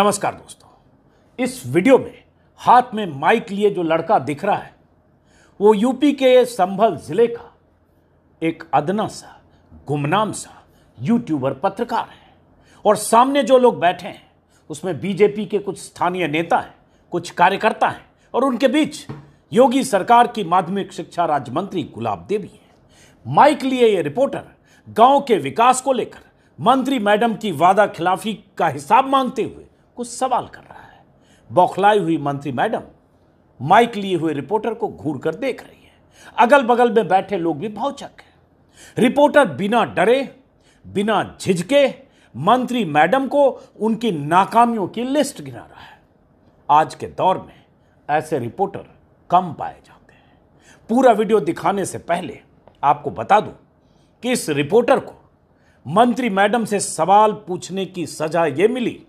नमस्कार दोस्तों इस वीडियो में हाथ में माइक लिए जो लड़का दिख रहा है वो यूपी के संभल जिले का एक अदना सा गुमनाम सा यूट्यूबर पत्रकार है और सामने जो लोग बैठे हैं उसमें बीजेपी के कुछ स्थानीय नेता हैं कुछ कार्यकर्ता हैं और उनके बीच योगी सरकार की माध्यमिक शिक्षा राज्य मंत्री गुलाब देवी है माइक लिए ये रिपोर्टर गांव के विकास को लेकर मंत्री मैडम की वादा खिलाफी का हिसाब मांगते हुए को सवाल कर रहा है बौखलाई हुई मंत्री मैडम माइक लिए हुए रिपोर्टर को घूर कर देख रही है अगल बगल में बैठे लोग भी भावचक हैं रिपोर्टर बिना डरे बिना झिझके मंत्री मैडम को उनकी नाकामियों की लिस्ट गिना रहा है आज के दौर में ऐसे रिपोर्टर कम पाए जाते हैं पूरा वीडियो दिखाने से पहले आपको बता दूं कि इस रिपोर्टर को मंत्री मैडम से सवाल पूछने की सजा यह मिली